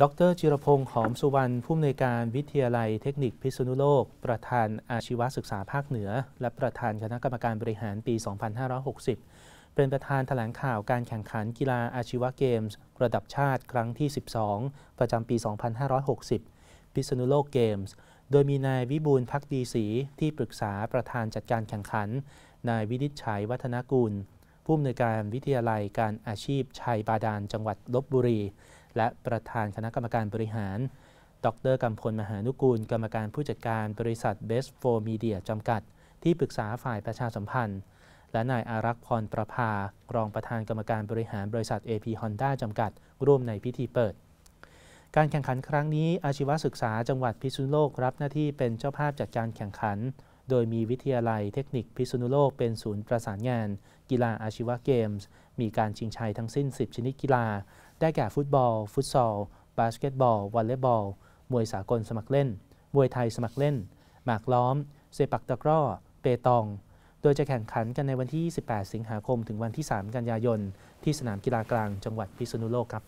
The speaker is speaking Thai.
ดรจิรพงศ์หอมสุวรรณผู้อำนวยการวิทยาลัยเทคนิคพิษณุโลก ประธานอาชีวศึกษาภาคเหนือ และประธานคณะกรรมการบริหารปี 2560 เป็นประธานถแถลงข่าวการแข่งขันกีฬาอาชีวเกมส์ระดับชาติครั้งที่ 12 ประจำปี 2560 พิษณุโลกเกมส์โดยมีนายวิบูลพักดีศรีที่ปรึกษาประธานจัดการแข่งขัน นายวินิจฉัยวัฒนกุลผู้อำนวยการวิทยาลัยการอาชีพชัยบาดาลจังหวัดลบบุรี และประธานคณะกรรมการบริหาร ดรกำพลมหานุกูลกรรมการผู้จัดการบริษัทเบสโฟมีเดียจำกัด ที่ปรึกษาฝ่ายประชาสัมพันธ์ และนายอารักษ์พรประภารองประธานกรรมการบริหารบริษัท AP Honda จำกัด ร่วมในพิธีเปิด การแข่งขันครั้งนี้อาชีวศึกษาจังหวัดพิษณุโลกรับหน้าที่เป็นเจ้าภาพจัดการแข่งขันโดยมีวิทยาลัยเทคนิคพิษณุโลก เป็นศูนย์ประสานงาน กีฬาอาชีวะเกมส์ มีการชิงชัยทั้งสิ้น 10 ชนิดกีฬาได้แก่ฟุตบอล ฟุตซอล บาสเกตบอลวอลเลย์บอล มวยสากลสมัครเล่น มวยไทยสมัครเล่นหมากล้อมเซปักตะกร้อ เปตอง โดยจะแข่งขันกันในวันที่2 8สิงหาคม ถึงวันที่ 3 กันยายนที่สนามกีฬากลางจังหวัดพิษณุโลกครับ